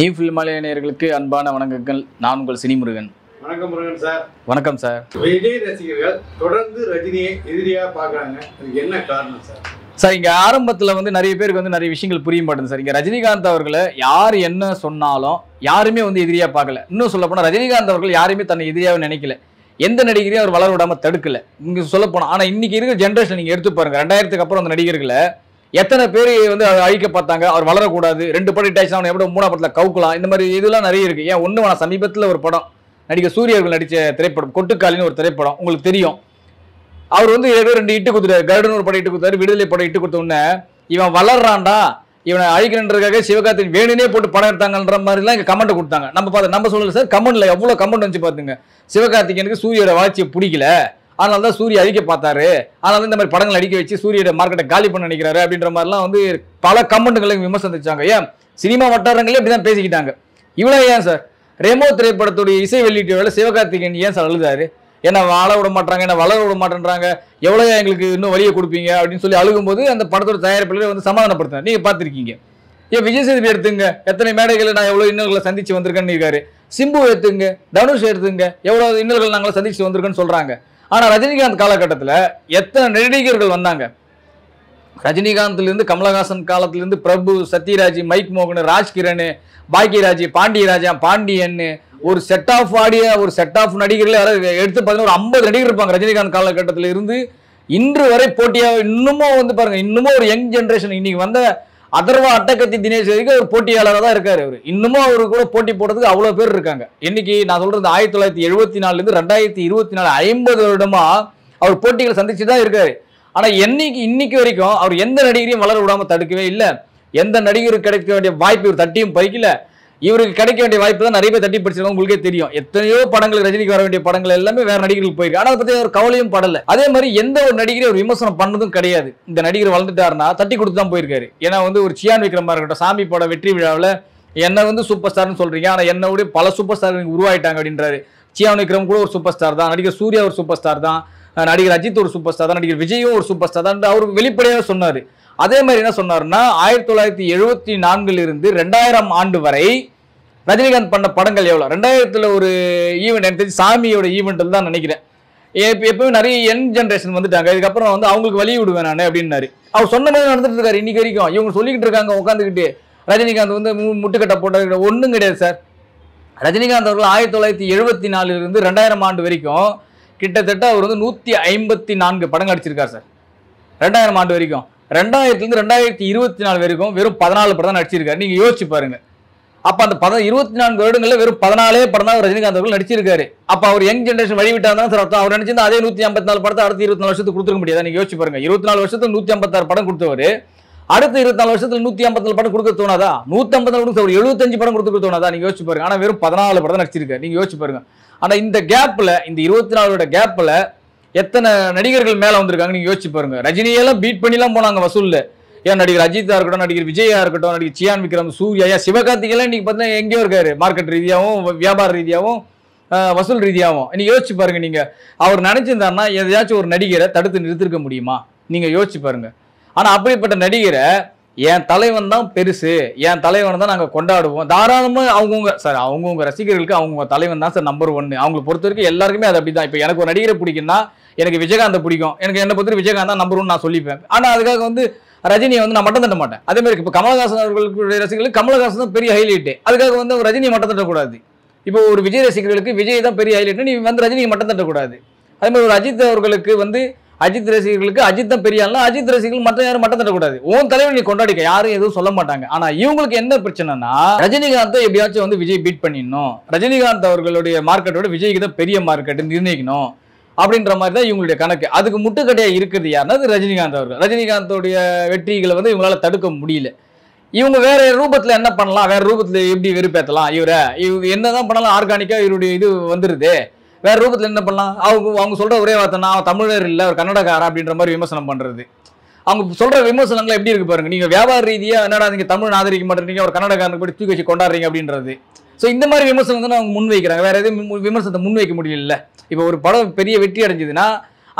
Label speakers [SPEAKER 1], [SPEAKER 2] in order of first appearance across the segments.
[SPEAKER 1] நீ ஃபில் மலைய நேயர்களுக்கு அன்பான வணக்கங்கள் நான் உங்கள் சினிமுருகன் வணக்கம் முருகன் சார் வணக்கம் சார் விஜய் ரசிகர்கள் தொடர்ந்து ரஜினியை எதிரியா பாக்குறாங்க அதுக்கு என்ன காரணம் சார் சார் இங்கே ஆரம்பத்தில் வந்து நிறைய பேருக்கு வந்து நிறைய விஷயங்கள் புரிய மாட்டேங்குது சார் இங்கே ரஜினிகாந்த் அவர்களை யார் என்ன சொன்னாலும் யாருமே வந்து எதிரியாக பார்க்கல இன்னும் சொல்ல போனால் ரஜினிகாந்த் அவர்கள் யாருமே தன்னை எதிரியாக நினைக்கல எந்த நடிகரையும் அவர் வளர விடாமல் தடுக்கலை இங்கே சொல்ல போனால் ஆனால் இன்றைக்கி இருக்கிற ஜென்ரேஷன் நீங்கள் எடுத்து பாருங்கள் ரெண்டாயிரத்துக்கு அப்புறம் அந்த நடிகர்களை எத்தனை பேர் வந்து அழிக்க பார்த்தாங்க அவர் வளரக்கூடாது ரெண்டு படம் டேச்சு அவனை எப்படி மூணா படத்தில் கவுக்கலாம் இந்த மாதிரி இதெல்லாம் நிறைய இருக்குது ஏன் ஒன்று நான் சமீபத்தில் ஒரு படம் நடிக்க சூரிய அவர்கள் நடித்த திரைப்படம் கொட்டுக்காலின்னு ஒரு திரைப்படம் உங்களுக்கு தெரியும் அவர் வந்து ஏதோ ரெண்டு இட்டு கொடுத்துட்டாரு கருடன் ஒரு படம் இட்டு கொடுத்தாரு விடுதலை படம் இட்டு கொடுத்த உடனே இவன் வளர்றான்டா இவனை அழிக்கணுன்றதுக்காக சிவகார்த்தின் வேணுனே போட்டு படம் எடுத்தாங்கன்ற மாதிரிலாம் இங்கே கமெண்ட் கொடுத்தாங்க நம்ம பார்த்து நம்ம சொல்லலை சார் கமெண்ட்டில் எவ்வளோ கமெண்ட் வந்து பார்த்துங்க சிவகார்த்திகேயனுக்கு சூரியோட வளர்ச்சியை பிடிக்கல அதனால தான் சூரிய அழிக்க பார்த்தாரு அதனால இந்த மாதிரி படங்கள் அடிக்க வச்சு சூரியோட மார்க்கெட்டை காலி பண்ண நினைக்கிறாரு அப்படின்ற மாதிரிலாம் வந்து பல கமெண்ட்டுகளை விமர்சனிச்சாங்க ஏன் சினிமா வட்டாரங்களே அப்படிதான் பேசிக்கிட்டாங்க இவ்வளோ ஏன் சார் ரெமோ திரைப்படத்துடைய இசை வெளியீட்டு வேலை சிவகார்த்திகேயன் ஏன் சார் அழுதாரு ஏன்னா வாழ விட மாட்டாங்க என்ன வளர விட மாட்டேன்றாங்க எவ்வளோ எங்களுக்கு இன்னும் வழியை கொடுப்பீங்க அப்படின்னு சொல்லி அழுகும்போது அந்த படத்தோட தயாரிப்பில் வந்து சமாதானப்படுத்தினேன் நீங்கள் பார்த்துருக்கீங்க ஏன் விஜய் சேதுபதி எடுத்துங்க எத்தனை மேடைகளை நான் எவ்வளோ இன்னல்களை சந்திச்சு வந்திருக்கேன்னு இருக்காரு சிம்பு எடுத்துங்க தனுஷ் எடுத்துங்க எவ்வளோ இன்னல்கள் நாங்களாம் சந்திச்சு வந்திருக்கோன்னு சொல்கிறாங்க ஆனால் ரஜினிகாந்த் காலகட்டத்தில் எத்தனை நடிகர்கள் வந்தாங்க ரஜினிகாந்த்லேருந்து கமலஹாசன் காலத்துலேருந்து பிரபு சத்யராஜ் மைக் மோகன் ராஜ்கிரண் பாக்யராஜ் பாண்டியராஜா பாண்டியன் ஒரு செட் ஆஃப் ஆடிய ஒரு செட் ஆஃப் நடிகர்கள் எடுத்து பார்த்தீங்கன்னா ஒரு ஐம்பது நடிகர் இருப்பாங்க ரஜினிகாந்த் காலகட்டத்தில் இருந்து இன்று வரை போட்டியாக இன்னமும் வந்து பாருங்கள் இன்னமும் ஒரு யங் ஜென்ரேஷன் இன்றைக்கி வந்த அதர்வா அட்டகத்தி தினேஷ் வரைக்கும் ஒரு போட்டியாளராக தான் இருக்காரு அவர் இன்னமும் அவரு கூட போட்டி போடுறதுக்கு அவ்வளோ பேர் இருக்காங்க இன்னைக்கு நான் சொல்றது ஆயிரத்தி தொள்ளாயிரத்தி எழுபத்தி நாலுலேருந்து ரெண்டாயிரத்தி இருபத்தி நாலு ஐம்பது வருடமா அவர் போட்டிகளை சந்திச்சு தான் இருக்காரு ஆனால் என்னைக்கு இன்னைக்கு வரைக்கும் அவர் எந்த நடிகரையும் வளர விடாமல் தடுக்கவே இல்லை எந்த நடிகருக்கு கிடைக்க வேண்டிய வாய்ப்பு இவர் தட்டியும் பறிக்கல இவருக்கு கிடைக்க வேண்டிய வாய்ப்பு தான் நிறைய பேர் தட்டி படிச்சிருக்கோம் உங்களுக்கே தெரியும் எத்தனையோ படங்கள் ரஜினிக்கு வர வேண்டிய படங்கள் எல்லாமே வேற நடிகர்கள் போயிருக்கு ஆனால் அதை பத்தி ஒரு கவலையும் படல அதே மாதிரி எந்த ஒரு நடிகரை ஒரு விமர்சனம் பண்ணதும் கிடையாது இந்த நடிகர் வளர்ந்துட்டாருன்னா தட்டி கொடுத்து தான் போயிருக்காரு ஏன்னா வந்து ஒரு சியான் விக்ரமா இருக்கட்டும் சாமி பட வெற்றி விழாவில் என்ன வந்து சூப்பர் ஸ்டார்னு சொல்றீங்க ஆனால் என்னோட பல சூப்பர் ஸ்டார் உருவாயிட்டாங்க அப்படின்றாரு சியான் விக்ரம் கூட ஒரு சூப்பர் ஸ்டார் தான் நடிகர் சூர்யா ஒரு சூப்பர் ஸ்டார் தான் நடிகர் அஜித் ஒரு சூப்பர் ஸ்டார் தான் நடிகர் விஜயும் ஒரு சூப்பர் ஸ்டார் தான் அவர் வெளிப்படையாக சொன்னார் அதே மாதிரி என்ன சொன்னார்னா ஆயிரத்தி தொள்ளாயிரத்தி எழுபத்தி நான்குல இருந்து ரெண்டாயிரம் ஆண்டு வரை ரஜினிகாந்த் பண்ண படங்கள் எவ்வளோ ரெண்டாயிரத்தில் ஒரு ஈவெண்ட் எனக்கு தெரிஞ்சு சாமியோட ஈவெண்ட்டில் தான் நினைக்கிறேன் இப்போ எப்பவுமே நிறைய யங் ஜென்ரேஷன் வந்துட்டாங்க இதுக்கப்புறம் வந்து அவங்களுக்கு வழி விடுவேன் நான் அப்படின்னாரு அவர் சொன்ன மாதிரி நடந்துட்டு இருக்காரு இன்னைக்கு வரைக்கும் இவங்க சொல்லிக்கிட்டு இருக்காங்க உட்காந்துக்கிட்டு ரஜினிகாந்த் வந்து முட்டுக்கட்டை போட்ட ஒன்றும் கிடையாது சார் ரஜினிகாந்த் அவர்கள் ஆயிரத்தி தொள்ளாயிரத்தி எழுபத்தி நாலுலேருந்து ரெண்டாயிரம் ஆண்டு வரைக்கும் கிட்டத்தட்ட அவர் வந்து நூற்றி ஐம்பத்தி நான்கு படம் அடிச்சிருக்கார் சார் ரெண்டாயிரம் ஆண்டு வரைக்கும் ரெண்டாயிரத்துலேருந்து ரெண்டாயிரத்தி இருபத்தி நாலு வரைக்கும் வெறும் பதினாலு படம் தான் நடிச்சிருக்காரு நீங்கள் யோசிச்சு பாருங்க அப்போ அந்த பத இருபத்தி நான்கு வருடங்களில் வெறும் பதினாலே படம் தான் ரஜினிகாந்த் அவர்கள் நடிச்சிருக்காரு அப்போ அவர் யங் ஜென்ரேஷன் வழிவிட்டா சார் சார் அவர் நினச்சிருந்தா அதே நூற்றி ஐம்பத்தி நாலு படத்தை அடுத்த இருபத்தி நாலு வருஷத்துக்கு கொடுத்துருக்க முடியாது நீங்கள் யோசிச்சு பாருங்க இருபத்தி நாலு வருஷத்துக்கு நூற்றி ஐம்பத்தாறு படம் கொடுத்தவர் அடுத்த இருபத்தி நாலு வருஷத்துல நூற்றி ஐம்பத்தி படம் கொடுக்க தோணாதா நூற்றி ஐம்பத்தி நாலு ஒரு எழுபத்தஞ்சு படம் கொடுத்துக்க தோணாதா நீங்கள் யோசிச்சு பாருங்க ஆனால் வெறும் பதினாலு படம் நடிச்சிருக்காரு நீங்கள் யோசிச்சு பாருங்க ஆனால் இந்த கேப்பில் இந்த இருபத்தி நாலோட கேப்பில் எத்தனை நடிகர்கள் மேலே வந்திருக்காங்க நீங்கள் யோசிச்சு பாருங்க ரஜினியெல்லாம் பீட் பண்ணிலாம் போனாங்க வசூலில் ஏன் நடிகர் அஜித்தா இருக்கட்டும் நடிகர் விஜயா இருக்கட்டும் நடிகர் சியான் விக்ரம் சூர்யா ஏன் சிவகார்த்திகெல்லாம் இன்னைக்கு பார்த்தீங்கன்னா எங்கேயோ இருக்காரு மார்க்கெட் ரீதியாகவும் வியாபார ரீதியாகவும் வசூல் ரீதியாகவும் இன்னைக்கு யோசிச்சு பாருங்க நீங்கள் அவர் நினச்சிருந்தாருன்னா எதையாச்சும் ஒரு நடிகரை தடுத்து நிறுத்திருக்க முடியுமா நீங்கள் யோசிச்சு பாருங்க ஆனால் அப்படிப்பட்ட நடிகரை என் தலைவன் தான் பெருசு என் தலைவன் தான் நாங்கள் கொண்டாடுவோம் தாராளமாக அவங்கவுங்க சார் அவங்கவுங்க ரசிகர்களுக்கு அவங்கவுங்க தலைவன் தான் சார் நம்பர் ஒன்று அவங்களை பொறுத்த வரைக்கும் எல்லாருக்குமே அது அப்படி தான் இப்போ எனக்கு ஒரு நடிகரை பிடிக்கும்னா எனக்கு விஜயகாந்த பிடிக்கும் எனக்கு என்னை பொறுத்த விஜயகாந்த் தான் நம்பர் ஒன்று நான் சொல்லிப்பேன் ஆனால் அதுக்காக வந்து ரஜினியை வந்து நான் மட்டும் தட்ட மாட்டேன் அதே மாதிரி இப்போ கமலஹாசன் அவர்களுடைய ரசிகர்களுக்கு கமலஹாசன் தான் பெரிய ஹைலைட்டு அதுக்காக வந்து ரஜினியை மட்டும் தட்டக்கூடாது இப்போ ஒரு விஜய் ரசிகர்களுக்கு விஜய் தான் பெரிய ஹைலைட்னு நீ வந்து ரஜினியை மட்டும் தட்டக்கூடாது அதே மாதிரி ஒரு அஜித் அவர்களுக்கு வந்து அஜித் ரசிகர்களுக்கு அஜித் தான் பெரிய அஜித் ரசிகர்கள் மற்ற யாரும் மட்டும் தடக்கூடாது உன் தலைவர் நீ கொண்டாடிக்க யாரும் எதுவும் சொல்ல மாட்டாங்க ஆனா இவங்களுக்கு என்ன பிரச்சனைனா ரஜினிகாந்தை எப்படியாச்சும் வந்து விஜய் பீட் பண்ணிடணும் ரஜினிகாந்த் அவர்களுடைய மார்க்கெட்டோட விஜய்க்கு தான் பெரிய மார்க்கெட் நிர்ணயிக்கணும் அப்படின்ற மாதிரி தான் இவங்களுடைய கணக்கு அதுக்கு முட்டுக்கடையாக இருக்குது யாருன்னா அது ரஜினிகாந்த் அவர்கள் ரஜினிகாந்தோடைய வெற்றிகளை வந்து இவங்களால தடுக்க முடியல இவங்க வேற ரூபத்தில் என்ன பண்ணலாம் வேற ரூபத்தில் எப்படி வெறுப்பேற்றலாம் இவரை இவங்க தான் பண்ணலாம் ஆர்கானிக்காக இவருடைய இது வந்துடுது வேற ரூபத்தில் என்ன பண்ணலாம் அவங்க அவங்க சொல்கிற ஒரே வார்த்தை நான் தமிழர் இல்லை அவர் கன்னடக்காரா அப்படின்ற மாதிரி விமர்சனம் பண்ணுறது அவங்க சொல்கிற விமர்சனங்கள் எப்படி இருக்கு பாருங்க நீங்கள் வியாபார ரீதியாக என்னடா நீங்கள் தமிழ் ஆதரிக்க மாட்டேங்க ஒரு கன்னடக்காரனுக்கு போய் தூக்கி வச்சு கொண்டாடுறீங்க அப்படின்றது ஸோ இந்த மாதிரி விமர்சனம் தான் அவங்க முன்வைக்கிறாங்க வேறு எதுவும் விமர்சனத்தை முன்வைக்க முடியல இப்போ ஒரு படம் பெரிய வெற்றி அடைஞ்சதுன்னா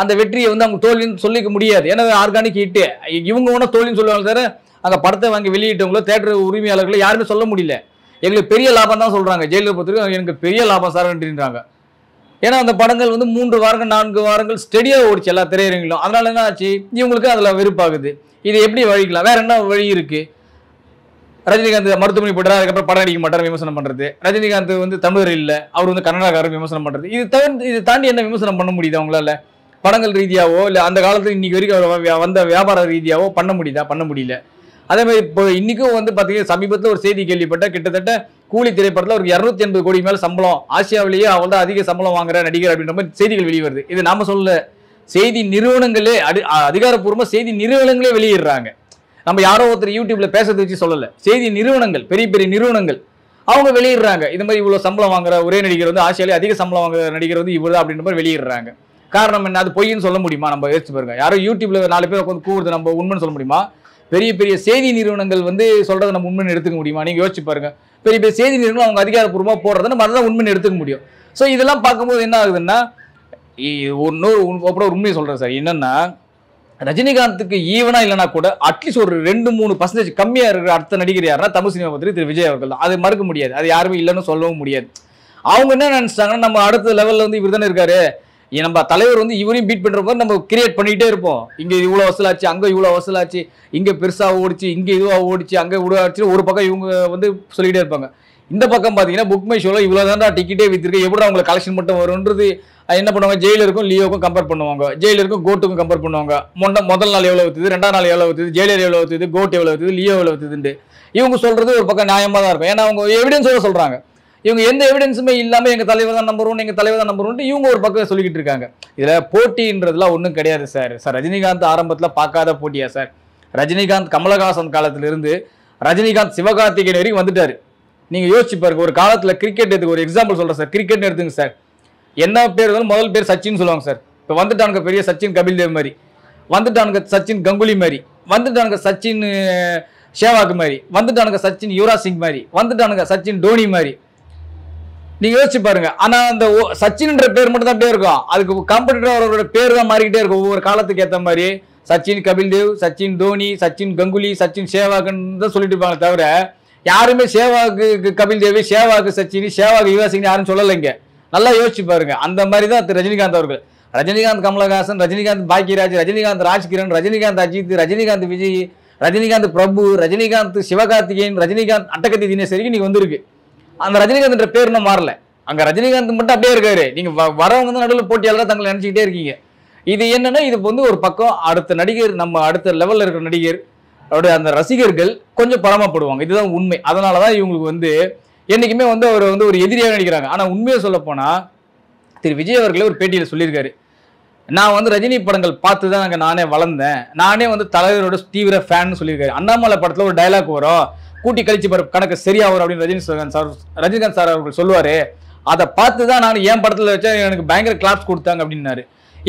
[SPEAKER 1] அந்த வெற்றியை வந்து அவங்க தோல்வின்னு சொல்லிக்க முடியாது ஏன்னா ஆர்கானிக் ஹிட்டு இவங்க ஒன்றும் தோல்வின்னு சொல்லுவாங்க சார் அங்கே படத்தை வாங்கி வெளியிட்டவங்களோ தேட்டர் உரிமையாளர்களோ யாருமே சொல்ல முடியல எங்களுக்கு பெரிய லாபம் தான் சொல்கிறாங்க ஜெயிலில் பொறுத்தவரைக்கும் எனக்கு பெரிய லாபம் சார் அப்படின்றாங்க ஏன்னா அந்த படங்கள் வந்து மூன்று வாரங்கள் நான்கு வாரங்கள் ஸ்டெடியாக ஓடிச்சு எல்லா திரையரங்கிலும் அதனால என்ன ஆச்சு இவங்களுக்கு அதில் வெறுப்பாகுது இது எப்படி வழிக்கலாம் வேற என்ன வழி இருக்குது ரஜினிகாந்த் மருத்துவமனை போடுறா அதுக்கப்புறம் படம் அடிக்க மாட்டார் விமர்சனம் பண்ணுறது ரஜினிகாந்த் வந்து தமிழர் இல்லை அவர் வந்து கன்னடக்காரர் விமர்சனம் பண்ணுறது இது தவிர்த்து இதை தாண்டி என்ன விமர்சனம் பண்ண முடியுது அவங்களால படங்கள் ரீதியாவோ இல்லை அந்த காலத்தில் இன்னைக்கு வரைக்கும் வந்த வியாபார ரீதியாவோ பண்ண முடியுதா பண்ண முடியல அதே மாதிரி இப்போ இன்றைக்கும் வந்து பார்த்தீங்கன்னா சமீபத்தில் ஒரு செய்தி கேள்விப்பட்ட கிட்டத்தட்ட கூலி திரைப்படத்தில் ஒரு இரநூத்தி எண்பது கோடி மேலே சம்பளம் ஆசியாவிலேயே அவள் தான் அதிக சம்பளம் வாங்குற நடிகர் அப்படின்ற மாதிரி செய்திகள் வெளிவருது இது நாம சொல்ல செய்தி நிறுவனங்களே அடி அதிகாரப்பூர்வமாக செய்தி நிறுவனங்களே வெளியிடுறாங்க நம்ம யாரோ ஒருத்தர் யூடியூப்ல பேசுறது வச்சு சொல்லலை செய்தி நிறுவனங்கள் பெரிய பெரிய நிறுவனங்கள் அவங்க வெளியிடுறாங்க இந்த மாதிரி இவ்வளோ சம்பளம் வாங்குற ஒரே நடிகர் வந்து ஆசியாலே அதிக சம்பளம் வாங்குற நடிகர் வந்து இவ்வளோ அப்படின்ற மாதிரி வெளியிடுறாங்க காரணம் என்ன அது பொய்ன்னு சொல்ல முடியுமா நம்ம யோசிச்சு பாருங்க யாரோ யூடியூப்ல நாலு பேர் உட்காந்து கூறுது நம்ம உண்மைன்னு சொல்ல முடியுமா பெரிய பெரிய செய்தி நிறுவனங்கள் வந்து சொல்கிறத நம்ம உண்மைன்னு எடுத்துக்க முடியுமா நீங்கள் யோசிச்சு பாருங்கள் பெரிய பெரிய செய்தி நிறுவனம் அவங்க அதிகாரப்பூர்வமாக போடுறத நம்ம அதான் உண்மையை எடுத்துக்க முடியும் ஸோ இதெல்லாம் பார்க்கும்போது என்ன ஆகுதுன்னா ஒன்று அப்புறம் ஒரு உண்மையை சொல்கிறேன் சார் என்னென்னா ரஜினிகாந்துக்கு ஈவனாக இல்லைனா கூட அட்லீஸ்ட் ஒரு ரெண்டு மூணு பர்சன்டேஜ் கம்மியாக இருக்கிற அடுத்த நடிகர் யாருன்னா தமிழ் சினிமா பத்திரி திரு விஜய் அவர்கள் தான் அது மறுக்க முடியாது அது யாருமே இல்லைன்னு சொல்லவும் முடியாது அவங்க என்ன நினச்சிட்டாங்கன்னா நம்ம அடுத்த லெவலில் வந்து இவர் தானே இருக்காரு நம்ம தலைவர் வந்து இவரையும் பீட் பண்ணுற மாதிரி நம்ம கிரியேட் பண்ணிகிட்டே இருப்போம் இங்கே இவ்வளோ வசூலாச்சு அங்கே இவ்வளோ வசூலாச்சு இங்கே பெருசாக ஓடிச்சு இங்கே இதுவாக ஓடிச்சு அங்கே இவ்வளோ ஒரு பக்கம் இவங்க வந்து சொல்லிக்கிட்டே இருப்பாங்க இந்த பக்கம் பார்த்தீங்கன்னா புக் மை ஷோவில் இவ்வளோ தான் டிக்கெட்டே விற்றுருக்கு எப்படி அவங்களுக்கு கலெக்ஷன் மட்டும் வரும்ன்றது என்ன பண்ணுவாங்க ஜெயிலருக்கும் லியோக்கும் கம்பேர் பண்ணுவாங்க ஜெயிலருக்கும் கோட்டுக்கும் கம்பேர் பண்ணுவாங்க மொண்ட முதல் நாள் எவ்வளோ விற்றுது ரெண்டாம் நாள் எவ்வளோ விற்றுது ஜெயிலர் எவ்வளோ விற்றுது கோட் எவ்வளோ விற்றுது லியோ எவ்வளோ விற்றுதுன்ட்டு இவங்க சொல்கிறது ஒரு பக்கம் நியாயமாக தான் இருக்கும் ஏன்னா அவங்க எவிடன்ஸோட சொல்கிறாங்க இவங்க எந்த எவிடன்ஸுமே இல்லாமல் எங்கள் தலைவர் தான் நம்பர் ஒன் எங்கள் தலைவர் தான் நம்பர் ஒன்று இவங்க ஒரு பக்கம் சொல்லிக்கிட்டு இருக்காங்க இதில் போட்டின்றதுலாம் ஒன்றும் கிடையாது சார் சார் ரஜினிகாந்த் ஆரம்பத்தில் பார்க்காத போட்டியா சார் ரஜினிகாந்த் கமலஹாசன் காலத்திலிருந்து ரஜினிகாந்த் சிவகார்த்திகேயன் வரைக்கும் வந்துட்டார் நீங்கள் யோசிச்சு பாருங்க ஒரு காலத்தில் கிரிக்கெட் எடுத்துக்கு ஒரு எக்ஸாம்பிள் சொல்கிறேன் சார் கிரிக்கெட் எடுத்துங்க சார் என்ன பேர் வந்து முதல் பேர் சச்சின் சொல்லுவாங்க சார் இப்போ வந்துட்டானுங்க பெரிய சச்சின் கபில் தேவ் மாதிரி வந்துட்டானுங்க சச்சின் கங்குலி மாதிரி வந்துட்டானுங்க சச்சின் ஷேவாக் மாதிரி வந்துட்டானுங்க சச்சின் யுவராஜ் சிங் மாதிரி வந்துட்டானுங்க சச்சின் டோனி மாதிரி நீங்க யோசிச்சு பாருங்க ஆனா அந்த சச்சின்ன்ற பேர் மட்டும் தான் அப்படியே இருக்கும் அதுக்கு காம்படிட்டர் அவரோட பேர் தான் மாறிக்கிட்டே இருக்கும் ஒவ்வொரு காலத்துக்கு ஏற்ற மாதிரி சச்சின் கபில் தேவ் சச்சின் தோனி சச்சின் கங்குலி சச்சின் சேவாக்குன்னு தான் சொல்லிட்டு இருப்பாங்க தவிர யாருமே சேவாக்கு கபில் தேவி சேவாக்கு சச்சின் சேவாக்கு யுவராசிங் யாரும் சொல்லலைங்க நல்லா யோசிச்சு பாருங்க அந்த மாதிரி தான் திரு ரஜினிகாந்த் அவர்கள் ரஜினிகாந்த் கமலஹாசன் ரஜினிகாந்த் பாக்கியராஜ் ரஜினிகாந்த் ராஜ்கிரண் ரஜினிகாந்த் அஜித் ரஜினிகாந்த் விஜய் ரஜினிகாந்த் பிரபு ரஜினிகாந்த் சிவகார்த்திகேயன் ரஜினிகாந்த் அட்டகத்தி தினேஸ்வரிக்கு நீங்க வந்திருக்கு அந்த என்ற பேர் இன்னும் மாறல அங்க ரஜினிகாந்த் மட்டும் அப்படியே இருக்காரு நீங்க வரவங்க வந்து நடுவில் தான் தங்களை நினைச்சுக்கிட்டே இருக்கீங்க இது என்னன்னா இது வந்து ஒரு பக்கம் அடுத்த நடிகர் நம்ம அடுத்த லெவல்ல இருக்கிற நடிகர் அவருடைய அந்த ரசிகர்கள் கொஞ்சம் பரமப்படுவாங்க இதுதான் உண்மை அதனாலதான் இவங்களுக்கு வந்து என்னைக்குமே வந்து அவர் வந்து ஒரு எதிரியாக நடிக்கிறாங்க ஆனா உண்மையை சொல்ல போனா திரு விஜய் அவர்களே ஒரு பேட்டியில் சொல்லியிருக்காரு நான் வந்து ரஜினி படங்கள் பார்த்து தான் அங்கே நானே வளர்ந்தேன் நானே வந்து தலைவரோட தீவிர ஃபேன் சொல்லியிருக்காரு அண்ணாமலை படத்தில் ஒரு டைலாக் வரும் கூட்டி கழிச்சு பாரு கணக்கு சரியா வரும் அப்படின்னு ரஜினிகாந்த் சார் ரஜினிகாந்த் சார் அவர்கள் சொல்லுவார் அதை பார்த்து தான் நான் என் படத்தில் வச்சா எனக்கு பயங்கர கிளாப்ஸ் கொடுத்தாங்க அப்படின்னாரு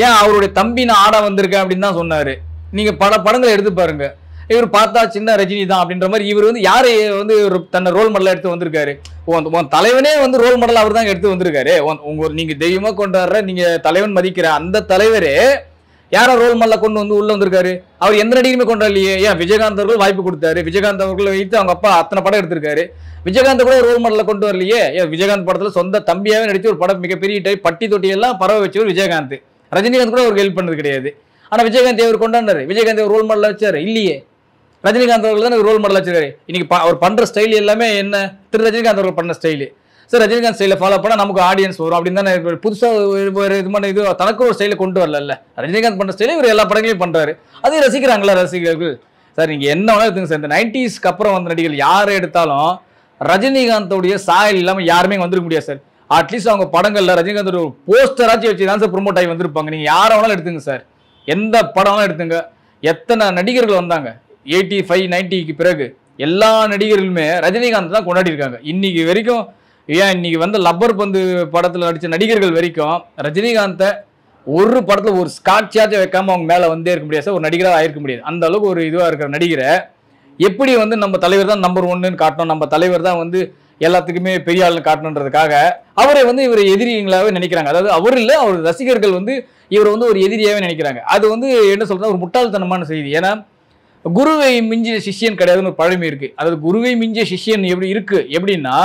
[SPEAKER 1] ஏன் அவருடைய தம்பி நான் ஆட வந்திருக்கேன் அப்படின்னு தான் சொன்னார் நீங்கள் பல படங்களை எடுத்து பாருங்க இவர் பார்த்தா சின்ன ரஜினி தான் அப்படின்ற மாதிரி இவர் வந்து யாரை வந்து தன்னை ரோல் மாடலாக எடுத்து வந்திருக்காரு உன் உன் தலைவனே வந்து ரோல் மாடல் அவர் தான் எடுத்து வந்திருக்காரு உங்க நீங்கள் தெய்வமாக கொண்டாடுற நீங்கள் தலைவன் மதிக்கிற அந்த தலைவரே யாரோ ரோல் மல்ல கொண்டு வந்து உள்ள வந்திருக்காரு அவர் எந்த நடிகையுமே கொண்டு இல்லையே ஏன் விஜயகாந்த் அவர்கள் வாய்ப்பு கொடுத்தாரு விஜயகாந்த் அவர்கள் வைத்து அவங்க அப்பா அத்தனை படம் எடுத்திருக்காரு விஜயகாந்த் கூட ரோல் மாடலில் கொண்டு வரலையே ஏன் விஜயகாந்த் படத்தில் சொந்த தம்பியாகவே நடித்து ஒரு படம் மிகப்பெரிய டைப் பட்டி தொட்டியெல்லாம் பரவ வச்சவர் விஜயகாந்த் ரஜினிகாந்த் கூட அவருக்கு ஹெல்ப் பண்ணது கிடையாது ஆனால் விஜயகாந்த் அவர் கொண்டாடுறாரு விஜயகாந்த் ரோல் மாடலாக வச்சார் இல்லையே ரஜினிகாந்த் அவர்கள் தான் ரோல் மாடலாக வச்சிருக்காரு இன்னைக்கு அவர் பண்ணுற ஸ்டைல் எல்லாமே என்ன திரு ரஜினிகாந்த் அவர்கள் பண்ண ஸ்டைலு சார் ரஜினிகாந்த் ஸ்டைலில் ஃபாலோ பண்ணால் நமக்கு ஆடியன்ஸ் வரும் அப்படின்னு தானே புதுசாக இது பண்ண இது தனக்கு ஒரு ஸ்டைலில் கொண்டு வரல ரஜினிகாந்த் பண்ணுற ஸ்டைலில் இவர் எல்லா படங்களையும் பண்ணுறாரு அதையும் ரசிக்கிறாங்களா ரசிகர்கள் சார் நீங்கள் என்ன வேணாலும் இருக்குங்க சார் இந்த நைன்டிஸ்க்கு அப்புறம் வந்த நடிகர்கள் யார் எடுத்தாலும் ரஜினிகாந்தோடைய சாயல் இல்லாமல் யாருமே வந்துருக்க முடியாது சார் அட்லீஸ்ட் அவங்க படங்களில் ரஜினிகாந்தோட ஒரு போஸ்டராச்சும் வச்சு தான் சார் ப்ரொமோட் ஆகி வந்திருப்பாங்க நீங்கள் யாரை வேணாலும் எடுத்துங்க சார் எந்த படம்லாம் எடுத்துங்க எத்தனை நடிகர்கள் வந்தாங்க எயிட்டி ஃபைவ் நைன்ட்டிக்கு பிறகு எல்லா நடிகர்களுமே ரஜினிகாந்த் தான் கொண்டாடி இருக்காங்க இன்னைக்கு வரைக்கும் ஏன் இன்னைக்கு வந்து லப்பர் பந்து படத்தில் நடித்த நடிகர்கள் வரைக்கும் ரஜினிகாந்தை ஒரு படத்தில் ஒரு ஸ்காட்சியாச்சும் வைக்காமல் அவங்க மேலே வந்தே இருக்க முடியாது ஒரு நடிகராக ஆயிருக்க முடியாது அந்த அளவுக்கு ஒரு இதுவாக இருக்கிற நடிகரை எப்படி வந்து நம்ம தலைவர் தான் நம்பர் ஒன்னு காட்டணும் நம்ம தலைவர் தான் வந்து எல்லாத்துக்குமே பெரிய ஆள்னு காட்டணுன்றதுக்காக அவரை வந்து இவர் எதிரிங்களாகவே நினைக்கிறாங்க அதாவது அவர் இல்லை அவர் ரசிகர்கள் வந்து இவர் வந்து ஒரு எதிரியாகவே நினைக்கிறாங்க அது வந்து என்ன சொல்றது ஒரு முட்டாள்தனமான செய்தி ஏன்னா குருவை மிஞ்சிய சிஷியன் கிடையாதுன்னு ஒரு பழமை இருக்குது அதாவது குருவை மிஞ்சிய சிஷியன் எப்படி இருக்குது எப்படின்னா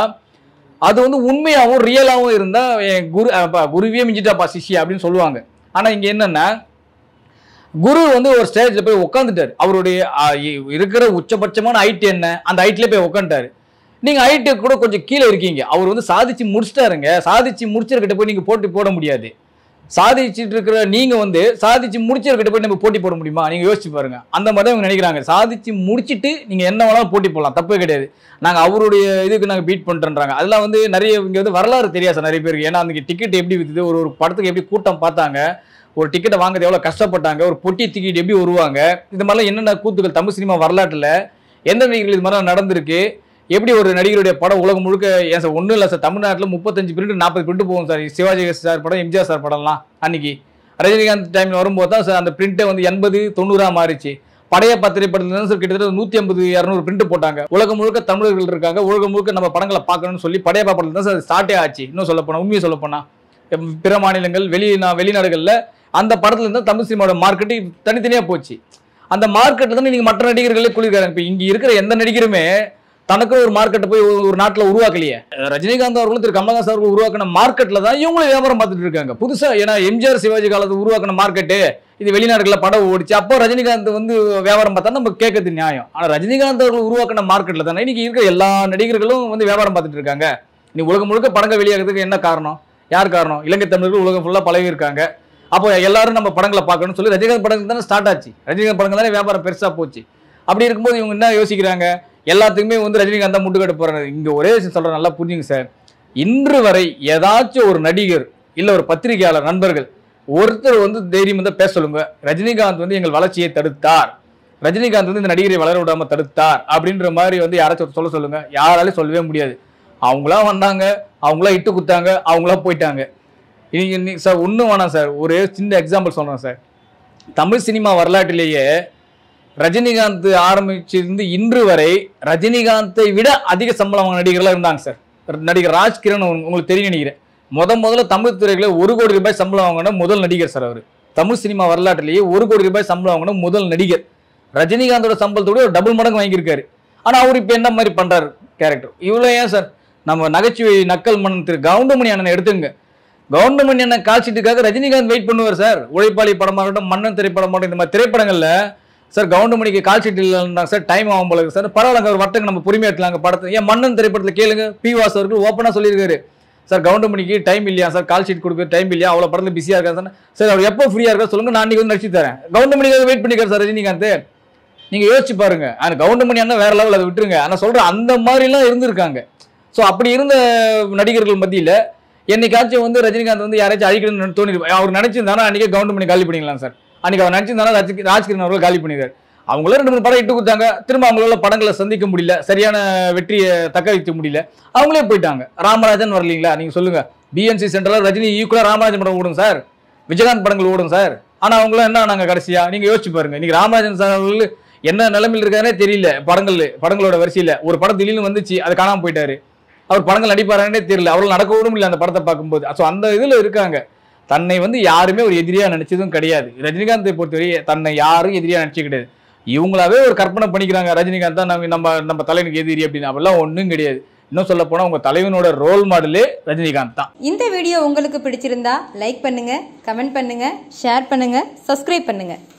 [SPEAKER 1] அது வந்து உண்மையாகவும் ரியலாகவும் இருந்தால் என் குரு குருவியே மிஞ்சிட்டாப்பா சிஷி அப்படின்னு சொல்லுவாங்க ஆனால் இங்கே என்னென்னா குரு வந்து ஒரு ஸ்டேஜில் போய் உட்காந்துட்டார் அவருடைய இருக்கிற உச்சபட்சமான ஹைட் என்ன அந்த ஹைட்லேயே போய் உட்காந்துட்டார் நீங்கள் ஹைட்டு கூட கொஞ்சம் கீழே இருக்கீங்க அவர் வந்து சாதிச்சு முடிச்சிட்டாருங்க சாதிச்சு முடிச்சிருக்கிட்ட போய் நீங்கள் போட்டு போட முடியாது சாதிச்சுட்டு இருக்கிற நீங்கள் வந்து சாதிச்சு முடிச்சிருக்கிட்ட போய் நம்ம போட்டி போட முடியுமா நீங்கள் யோசிச்சு பாருங்கள் அந்த மாதிரி தான் இவங்க நினைக்கிறாங்க சாதிச்சு முடிச்சுட்டு நீங்கள் என்ன வேணாலும் போட்டி போடலாம் தப்பே கிடையாது நாங்கள் அவருடைய இதுக்கு நாங்கள் பீட் பண்ணுறோன்றாங்க அதெல்லாம் வந்து நிறைய இங்கே வந்து வரலாறு தெரியாது சார் நிறைய பேருக்கு ஏன்னா அந்த டிக்கெட் எப்படி விற்றுது ஒரு ஒரு படத்துக்கு எப்படி கூட்டம் பார்த்தாங்க ஒரு டிக்கெட்டை வாங்குறது எவ்வளோ கஷ்டப்பட்டாங்க ஒரு பொட்டி டிக்கெட் எப்படி வருவாங்க இது மாதிரிலாம் என்னென்ன கூத்துக்கள் தமிழ் சினிமா வரலாற்றில் எந்த நிகழ்வு இது மாதிரிலாம் நடந்திருக்கு எப்படி ஒரு நடிகருடைய படம் உலகம் முழுக்க ஏன் சார் ஒன்றும் இல்லை சார் தமிழ்நாட்டில் முப்பத்தஞ்சு பிரிண்ட் நாற்பது பிரிண்ட் போகும் சார் சிவாஜி சார் படம் எம்ஜிஆர் சார் படம்லாம் அன்னைக்கு ரஜினிகாந்த் டைமில் வரும்போது தான் சார் அந்த பிரிண்ட்டை வந்து எண்பது தொண்ணூறாக மாறிச்சு படைய பத்திரை படத்துல சார் கிட்டத்தட்ட நூற்றி ஐம்பது இரநூறு பிரிண்ட் போட்டாங்க உலகம் முழுக்க தமிழர்கள் இருக்காங்க உலகம் முழுக்க நம்ம படங்களை பார்க்கணும்னு சொல்லி பழைய பாப்படத்தில் தான் சார் ஸ்டார்ட்டே ஆச்சு இன்னும் சொல்ல போனால் உண்மையை சொல்ல போனால் பிற மாநிலங்கள் வெளி வெளிநாடுகளில் அந்த படத்துல இருந்தால் தமிழ் சினிமாவோட மார்க்கெட்டு தனித்தனியாக போச்சு அந்த மார்க்கெட்டில் தான் நீங்கள் மற்ற நடிகர்களே குளிர்காரங்க இப்போ இங்கே இருக்கிற எந்த நடிகருமே தனக்கு ஒரு மார்க்கெட்டை போய் ஒரு நாட்டில் உருவாக்கலையே ரஜினிகாந்த் அவர்களும் திரு கமலஹாசன் அவர்கள் உருவாக்கின மார்க்கெட்டில் தான் இவங்களும் வியாபாரம் பார்த்துட்டு இருக்காங்க புதுசாக ஏன்னா எம்ஜிஆர் சிவாஜி காலத்தில் உருவாக்கின மார்க்கெட்டு இது வெளிநாடுகளில் படம் ஓடிச்சு அப்போ ரஜினிகாந்த் வந்து வியாபாரம் பார்த்தா நம்ம கேட்கறது நியாயம் ஆனால் ரஜினிகாந்த் அவர்கள் உருவாக்கின மார்க்கெட்டில் தானே இன்னைக்கு இருக்கிற எல்லா நடிகர்களும் வந்து வியாபாரம் பார்த்துட்டு இருக்காங்க நீ உலகம் முழுக்க படங்கள் வெளியாகிறதுக்கு என்ன காரணம் யார் காரணம் இலங்கை தமிழர்கள் உலகம் ஃபுல்லாக பழகி இருக்காங்க அப்போ எல்லாரும் நம்ம படங்களை பார்க்கணும்னு சொல்லி ரஜினிகாந்த் படங்கள் தானே ஸ்டார்ட் ஆச்சு ரஜினிகாந்த் படங்கள் தானே வியாபாரம் பெருசாக போச்சு அப்படி இருக்கும்போது இவங்க என்ன யோசிக்கிறாங்க எல்லாத்துக்குமே வந்து ரஜினிகாந்த் தான் முட்டுக்கட்டு போகிறாரு இங்கே ஒரே விஷயம் சொல்கிறேன் நல்லா புரிஞ்சுங்க சார் இன்று வரை ஏதாச்சும் ஒரு நடிகர் இல்லை ஒரு பத்திரிகையாளர் நண்பர்கள் ஒருத்தர் வந்து தைரியம் வந்து பேச சொல்லுங்க ரஜினிகாந்த் வந்து எங்கள் வளர்ச்சியை தடுத்தார் ரஜினிகாந்த் வந்து இந்த நடிகரை வளர விடாம தடுத்தார் அப்படின்ற மாதிரி வந்து யாராச்சும் சொல்ல சொல்லுங்க யாராலையும் சொல்லவே முடியாது அவங்களா வந்தாங்க அவங்களா இட்டு குத்தாங்க அவங்களா போயிட்டாங்க நீங்கள் சார் ஒன்றும் வேணாம் சார் ஒரு சின்ன எக்ஸாம்பிள் சொல்கிறேன் சார் தமிழ் சினிமா வரலாற்றிலேயே ரஜினிகாந்த் ஆரம்பிச்சிருந்து இன்று வரை ரஜினிகாந்தை விட அதிக சம்பளம் நடிகர்களாக இருந்தாங்க சார் நடிகர் ராஜ்கிரண் உங்களுக்கு தெரியும் நினைக்கிறேன் முத முதல்ல தமிழ் துறையில் ஒரு கோடி ரூபாய் சம்பளம் வாங்கின முதல் நடிகர் சார் அவர் தமிழ் சினிமா வரலாற்றிலேயே ஒரு கோடி ரூபாய் சம்பளம் வாங்கின முதல் நடிகர் ரஜினிகாந்தோட சம்பளத்தோட ஒரு டபுள் மடங்கு வாங்கியிருக்காரு ஆனால் அவர் இப்போ என்ன மாதிரி பண்ணுறாரு கேரக்டர் இவ்வளோ ஏன் சார் நம்ம நகைச்சுவை நக்கல் மன்னன் திரு கவுண்டமணி அண்ணனை எடுத்துங்க கவுண்டமணி அண்ணன் காட்சிட்டுக்காக ரஜினிகாந்த் வெயிட் பண்ணுவார் சார் உழைப்பாளி படமாக இருக்கட்டும் மன்னன் திரைப்படமாக இந்த மாதிரி திரைப்படங்களில் சார் கவுண்டமணிக்கு கால் ஷீட் இல்லைன்னா சார் டைம் ஆகும் போல சார் பரவாயில்ல ஒரு வட்டங்க நம்ம பொறுமையாக எடுக்கலாங்க படத்தை ஏன் மன்னன் திரைப்படத்தில் கேளுங்க பி வாஸ் அவர்கள் ஓப்பனாக சொல்லியிருக்காரு சார் கவுண்டமணிக்கு டைம் இல்லையா சார் கால் ஷீட் கொடுக்க டைம் இல்லையா அவ்வளோ படத்தில் பிஸியாக இருக்காரு சார் சார் அவர் எப்போ ஃப்ரீயாக இருக்கா சொல்லுங்க நான் இன்றைக்கி வந்து நடிச்சு தரேன் கவுண்டமணிக்காக வெயிட் பண்ணிக்கிறேன் சார் ரஜினிகாந்த் நீங்கள் யோசிச்சு பாருங்க ஆனால் கவுண்டமணி ஆனால் வேற லெவலில் அதை விட்டுருங்க ஆனால் சொல்கிற அந்த மாதிரிலாம் இருந்திருக்காங்க ஸோ அப்படி இருந்த நடிகர்கள் மத்தியில் என்னைக்காச்சும் வந்து ரஜினிகாந்த் வந்து யாராச்சும் அழிக்கணும்னு தோணி அவர் நினச்சிருந்தாங்கன்னா அன்றைக்கே கவுண்டமணி காலி பண்ணிக்கலாம் சார் அன்னைக்கு அவர் நடிச்சிருந்தாலும் ராஜ் ராஜ்கிரண் அவர்கள் காலி பண்ணிடுறாரு அவங்களும் ரெண்டு மூணு படம் இட்டு கொடுத்தாங்க திரும்ப அவங்களால படங்களை சந்திக்க முடியல சரியான வெற்றியை தக்க வைக்க முடியல அவங்களே போயிட்டாங்க ராமராஜன் வரலீங்களா நீங்க சொல்லுங்க பிஎன்சி சென்டரில் ரஜினி ஈக்குவலாக e ராமராஜன் படம் ஓடும் சார் விஜயகாந்த் படங்கள் ஓடும் சார் ஆனால் அவங்களும் என்ன நாங்கள் கடைசியா நீங்கள் யோசிச்சு பாருங்க இன்னைக்கு ராமராஜன் சார் அவர்கள் என்ன நிலமையில் இருக்காருனே தெரியல படங்கள் படங்களோட வரிசையில் ஒரு படம் திடீர்னு வந்துச்சு அது காணாமல் போயிட்டாரு அவர் படங்கள் நடிப்பாருன்னே தெரியல அவர்கள் நடக்கவும் இல்லை அந்த படத்தை பார்க்கும்போது ஸோ அந்த இதில் இருக்காங்க தன்னை வந்து யாருமே ஒரு எதிரியாக நினச்சதும் கிடையாது ரஜினிகாந்தை பொறுத்தவரை தன்னை யாரும் எதிரியாக நினச்சி கிடையாது இவங்களாவே ஒரு கற்பனை பண்ணிக்கிறாங்க ரஜினிகாந்த் தான் நம்ம நம்ம நம்ம தலைவனுக்கு எதிரி அப்படின்னு அப்படிலாம் ஒன்றும் கிடையாது இன்னும் சொல்ல போனால் உங்கள் தலைவனோட ரோல் மாடலே ரஜினிகாந்த் தான் இந்த வீடியோ உங்களுக்கு பிடிச்சிருந்தா லைக் பண்ணுங்கள் கமெண்ட் பண்ணுங்கள் ஷேர் பண்ணுங்கள் சப்ஸ்கிரைப் பண்ணுங்கள்